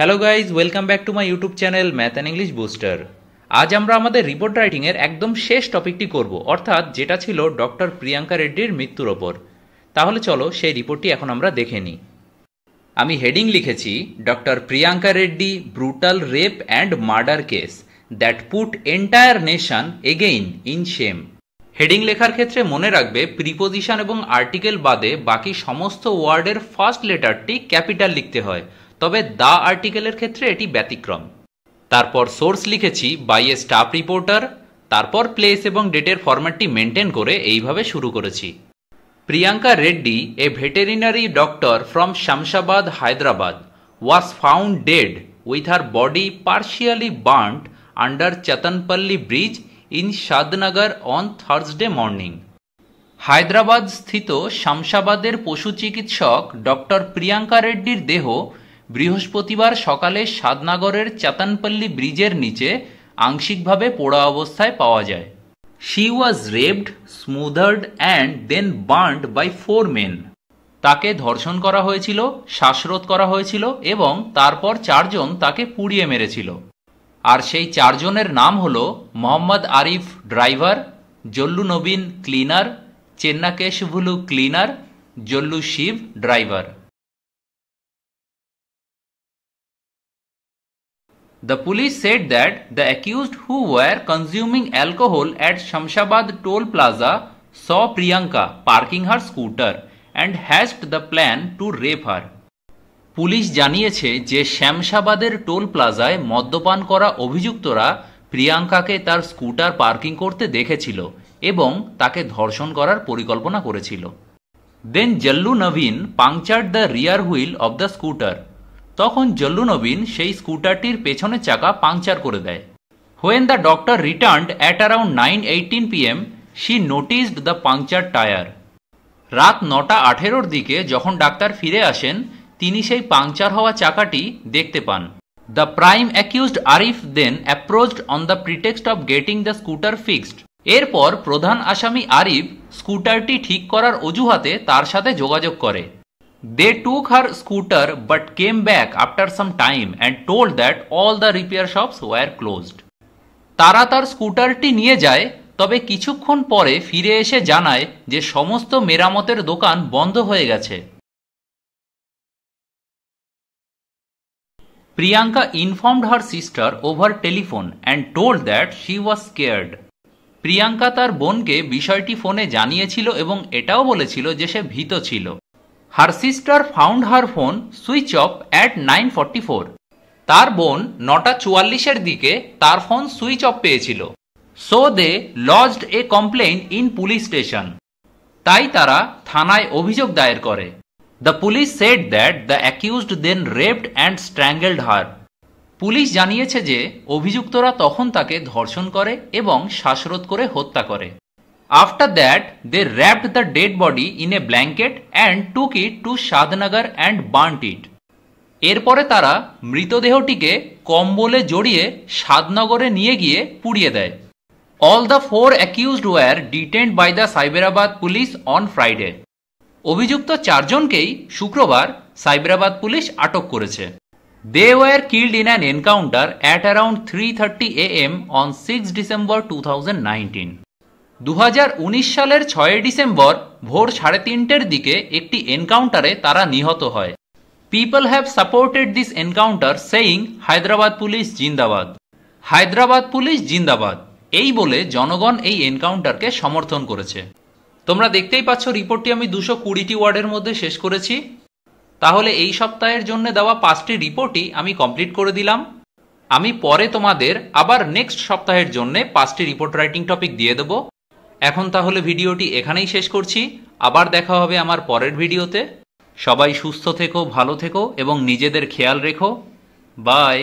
Hello guys welcome back to my YouTube channel math and English booster আজ আমরা আমাদের report রাইটিংয়ের একদম শেষ টপিকটি করব অর্থাৎ যেটা ছিল ডক্টর প্রিয়াঙ্কা রেড্ডির মৃত্যুর ওপর তাহলে চলো সেই রিপোর্টটি এখন আমরা দেখে নিই আমি হেডিং লিখেছি doctor Priyanka Reddy brutal rape and murder case that put entire nation again in shame heading লেখার ক্ষেত্রে মনে রাখবে প্রিপোজিশন এবং আর্টিকেল বাদে বাকি সমস্ত ওয়ার্ডের ফার্স্ট লেটারটি ক্যাপিটাল লিখতে হয় তবে দ্য আর্টিকেলের ক্ষেত্রে এটি ব্যতিক্রম তারপর সোর্স লিখেছি বাই এ স্টাফ রিপোর্টার তারপর প্লেস এবং ডেটের ফরম্যাটটি মেনটেন করে এইভাবে শুরু করেছি Priyanka Reddy a veterinary doctor from Shamshabad Hyderabad was found dead with her body partially burnt under Chatanpally bridge in Shadnagar on Thursday morning Hyderabad স্থিত শামশাবাদের পশু চিকিৎসক ডক্টর প্রিয়াঙ্কা রেড্ডির দেহ বৃহস্পতিবার সকালে সাদনাগরের চাতানপল্লী ব্রিজের নিচে আংশিকভাবে পোড়া অবস্থায় পাওয়া যায় she was raped smothered and then burned by four men তাকে ধর্ষণ করা হয়েছিল শ্বাসরোধ করা হয়েছিল এবং তারপর চারজন তাকে পুড়িয়ে মেরেছিল আর সেই চারজনের নাম হল মোহাম্মদ আরিফ ড্রাইভার জল্লু নবীন cleaner Chennakesavulu cleaner Jollu Shiva driver The police said that the accused who were consuming alcohol at Shamshabad Toll Plaza saw Priyanka parking her scooter and hatched the plan to rape her. Police জানিয়েছে যে শ্যামশাবাদের toll প্লাজায় মদ্যপান করা অভিযুক্তরা প্রিয়াঙ্কাকে তার scooter parking করতে দেখেছিল এবং তাকে ধর্ষণ করার পরিকল্পনা করেছিল দেন জল্লু নবীন puncture the rear wheel of the scooter তখন জল্লুনবীন সেই স্কুটারটির পেছনের চাকা পাংচার করে দেয় when the doctor returned at around nine eighteen PM she noticed the puncture tyre রাত নটা আঠেরোর দিকে যখন ডাক্তার ফিরে আসেন তিনি সেই পাংচার হওয়া চাকাটি দেখতে পান the prime accused Arif then approached on the pretext of getting the scooter fixed এরপর প্রধান আসামি আরিফ স্কুটারটি ঠিক করার অজুহাতে তার সাথে যোগাযোগ করে They took her scooter but came back after some time and told that all the repair shops were closed. তারা তার স্কুটারটি নিয়ে যায় তবে কিছুক্ষণ পরে ফিরে এসে জানায় যে সমস্ত মেরামতের দোকান বন্ধ হয়ে গেছে Priyanka informed her sister over telephone and told that she was scared Priyanka তার বোনকে বিষয়টি ফোনে জানিয়েছিল এবং এটাও বলেছিল যে সে ভীত ছিল her sister found her phone switch off at nine four তার বোন নটা চুয়াল্লিশের দিকে তার ফোন সুইচ অফ পেয়েছিল so they lodged a complain in police station তাই তারা থানায় অভিযোগ দায়ের করে the police said that the accused then raped and strangled her police জানিয়েছে যে অভিযুক্তরা তখন তাকে ধর্ষণ করে এবং শ্বাসরোধ করে হত্যা করে After that, they wrapped the dead body in a blanket and took it to Shadnagar and burnt it. এরপরে তারা মৃতদেহটিকে কম্বলে জড়িয়ে সাদনগরে নিয়ে গিয়ে পুড়িয়ে দেয় all the four accused were detained by the Cyberabad police on Friday অভিযুক্ত চারজনকেই শুক্রবার সাইবেরাবাদ পুলিশ আটক করেছে they were killed in an encounter at around three thirty A M on six December two thousand nineteen দু সালের ছয় ডিসেম্বর ভোর সাড়ে তিনটের দিকে একটি এনকাউন্টারে তারা নিহত হয় people have supported this encounter saying Hyderabad police zindabad Hyderabad police জিন্দাবাদ এই বলে জনগণ এই এনকাউন্টারকে সমর্থন করেছে তোমরা দেখতেই পাচ্ছ রিপোর্টটি আমি দুশো কুড়িটি ওয়ার্ডের মধ্যে শেষ করেছি তাহলে এই সপ্তাহের জন্য দেওয়া পাঁচটি রিপোর্টই আমি কমপ্লিট করে দিলাম আমি পরে তোমাদের আবার নেক্সট সপ্তাহের জন্য পাঁচটি রিপোর্ট রাইটিং টপিক দিয়ে দেবো এখন তাহলে ভিডিওটি এখানেই শেষ করছি আবার দেখা হবে আমার পরের ভিডিওতে সবাই সুস্থ থেকো ভালো থেকো এবং নিজেদের খেয়াল রেখো বাই